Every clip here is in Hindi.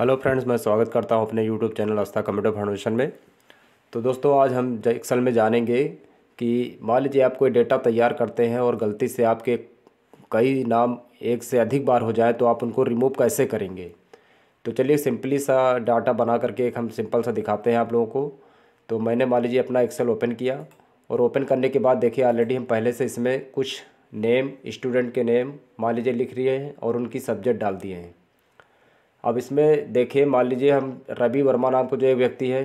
हेलो फ्रेंड्स मैं स्वागत करता हूं अपने YouTube channel Aastha computer foundation में तो दोस्तों आज हम एक्सल में जानेंगे कि मान लीजिए आप कोई डेटा तैयार करते हैं और गलती से आपके कई नाम एक से अधिक बार हो जाए तो आप उनको रिमूव कैसे करेंगे तो चलिए सिंपली सा डाटा बना करके एक हम सिंपल सा दिखाते हैं आप लोगों को तो मैंने मान लीजिए अपना एक्सेल ओपन किया और ओपन करने के बाद देखिए ऑलरेडी हम पहले से इसमें कुछ नेम स्टूडेंट के नेम मान लीजिए लिख लिए हैं और उनकी सब्जेक्ट डाल दिए हैं अब इसमें देखिए मान लीजिए हम रवि वर्मा नाम को जो एक व्यक्ति है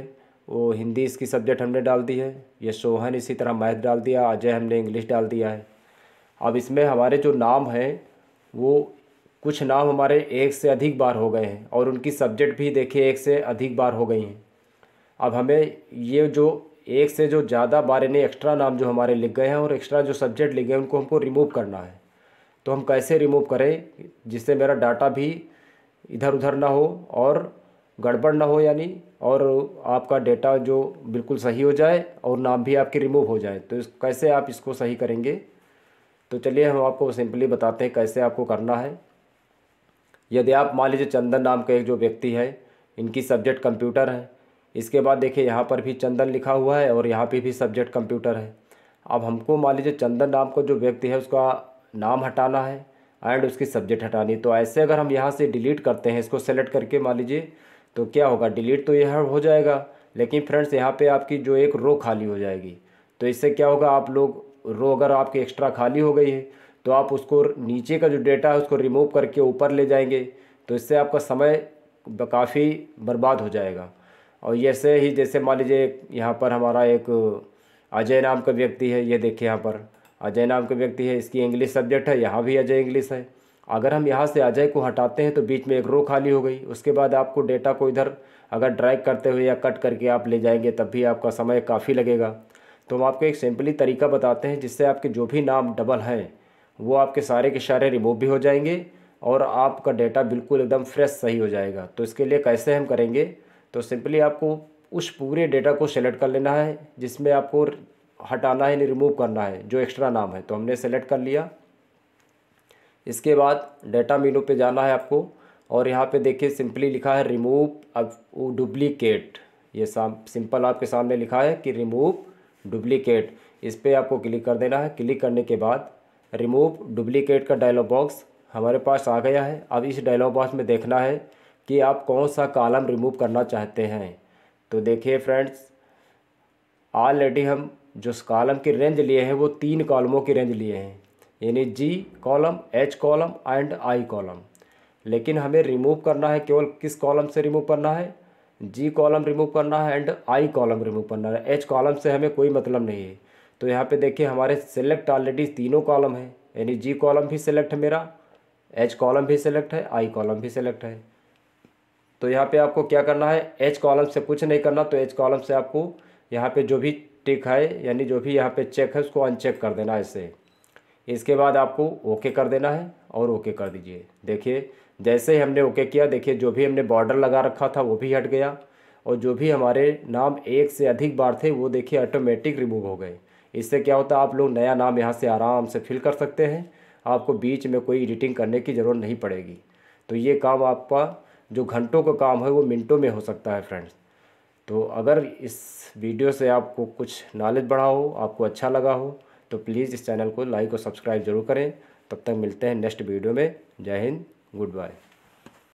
वो हिंदी इसकी सब्जेक्ट हमने डाल दी है ये सोहन इसी तरह मैथ डाल दिया अजय हमने इंग्लिश डाल दिया है अब इसमें हमारे जो नाम हैं वो कुछ नाम हमारे एक से अधिक बार हो गए हैं और उनकी सब्जेक्ट भी देखिए एक से अधिक बार हो गई हैं अब हमें ये जो एक से जो ज़्यादा बार यानी एक्स्ट्रा नाम जो हमारे लिख गए हैं और एक्स्ट्रा जो सब्जेक्ट लिख गए हैं उनको हमको रिमूव करना है तो हम कैसे रिमूव करें जिससे मेरा डाटा भी इधर उधर ना हो और गड़बड़ ना हो यानी और आपका डेटा जो बिल्कुल सही हो जाए और नाम भी आपके रिमूव हो जाए तो कैसे आप इसको सही करेंगे तो चलिए हम आपको सिंपली बताते हैं कैसे आपको करना है यदि आप मान लीजिए चंदन नाम का एक जो व्यक्ति है इनकी सब्जेक्ट कंप्यूटर है इसके बाद देखिए यहाँ पर भी चंदन लिखा हुआ है और यहाँ पर भी सब्जेक्ट कंप्यूटर है अब हमको मान लीजिए चंदन नाम का जो व्यक्ति है उसका नाम हटाना है एंड उसकी सब्जेक्ट हटानी तो ऐसे अगर हम यहाँ से डिलीट करते हैं इसको सेलेक्ट करके मान लीजिए तो क्या होगा डिलीट तो यह हो जाएगा लेकिन फ्रेंड्स यहाँ पे आपकी जो एक रो खाली हो जाएगी तो इससे क्या होगा आप लोग रो अगर आपकी एक्स्ट्रा खाली हो गई है तो आप उसको नीचे का जो डेटा है उसको रिमूव करके ऊपर ले जाएंगे तो इससे आपका समय काफ़ी बर्बाद हो जाएगा और ऐसे ही जैसे मान लीजिए यहाँ पर हमारा एक अजय नाम का व्यक्ति है ये देखिए यहाँ पर अजय नाम का व्यक्ति है इसकी इंग्लिश सब्जेक्ट है यहाँ भी अजय इंग्लिश है अगर हम यहाँ से अजय को हटाते हैं तो बीच में एक रो खाली हो गई उसके बाद आपको डेटा को इधर अगर ड्रैग करते हुए या कट करके आप ले जाएंगे तब भी आपका समय काफ़ी लगेगा तो हम आपको एक सिंपली तरीका बताते हैं जिससे आपके जो भी नाम डबल हैं वो आपके सारे के सारे रिमूव भी हो जाएंगे और आपका डेटा बिल्कुल एकदम फ्रेश सही हो जाएगा तो इसके लिए कैसे हम करेंगे तो सिंपली आपको उस पूरे डेटा को सेलेक्ट कर लेना है जिसमें आपको हटाना है यानी रिमूव करना है जो एक्स्ट्रा नाम है तो हमने सेलेक्ट कर लिया इसके बाद डेटा मीनू पे जाना है आपको और यहाँ पे देखिए सिंपली लिखा है रिमूव अब डुप्लीकेट ये सिंपल आपके सामने लिखा है कि रिमूव डुप्लीकेट इस पर आपको क्लिक कर देना है क्लिक करने के बाद रिमूव डुप्लीकेट का डायलॉग बॉक्स हमारे पास आ गया है अब इस डायलॉग बॉक्स में देखना है कि आप कौन सा कालम रिमूव करना चाहते हैं तो देखिए फ्रेंड्स ऑलरेडी हम जो कॉलम की रेंज लिए हैं वो तीन कॉलमों की रेंज लिए हैं यानी G column H column and I column लेकिन हमें रिमूव करना है केवल किस कॉलम से रिमूव करना है जी कॉलम रिमूव करना है एंड आई कॉलम रिमूव करना है एच कॉलम से हमें कोई मतलब नहीं है तो यहाँ पे देखिए हमारे सेलेक्ट ऑलरेडी तीनों कॉलम है यानी जी कॉलम भी सिलेक्ट है मेरा एच कॉलम भी सिलेक्ट है आई कॉलम भी सिलेक्ट है तो यहाँ पे आपको क्या करना है एच कॉलम से कुछ नहीं करना तो एच कॉलम से आपको यहाँ पे जो भी टिक है यानी जो भी यहाँ पे चेक है उसको अनचेक कर देना है इससे इसके बाद आपको ओके कर देना है और ओके कर दीजिए देखिए जैसे ही हमने ओके किया देखिए जो भी हमने बॉर्डर लगा रखा था वो भी हट गया और जो भी हमारे नाम एक से अधिक बार थे वो देखिए ऑटोमेटिक रिमूव हो गए इससे क्या होता आप लोग नया नाम यहाँ से आराम से फिल कर सकते हैं आपको बीच में कोई एडिटिंग करने की ज़रूरत नहीं पड़ेगी तो ये काम आपका जो घंटों का काम है वो मिनटों में हो सकता है फ्रेंड्स तो अगर इस वीडियो से आपको कुछ नॉलेज बढ़ा हो आपको अच्छा लगा हो तो प्लीज़ इस चैनल को लाइक और सब्सक्राइब जरूर करें तब तक मिलते हैं नेक्स्ट वीडियो में जय हिंद गुड बाय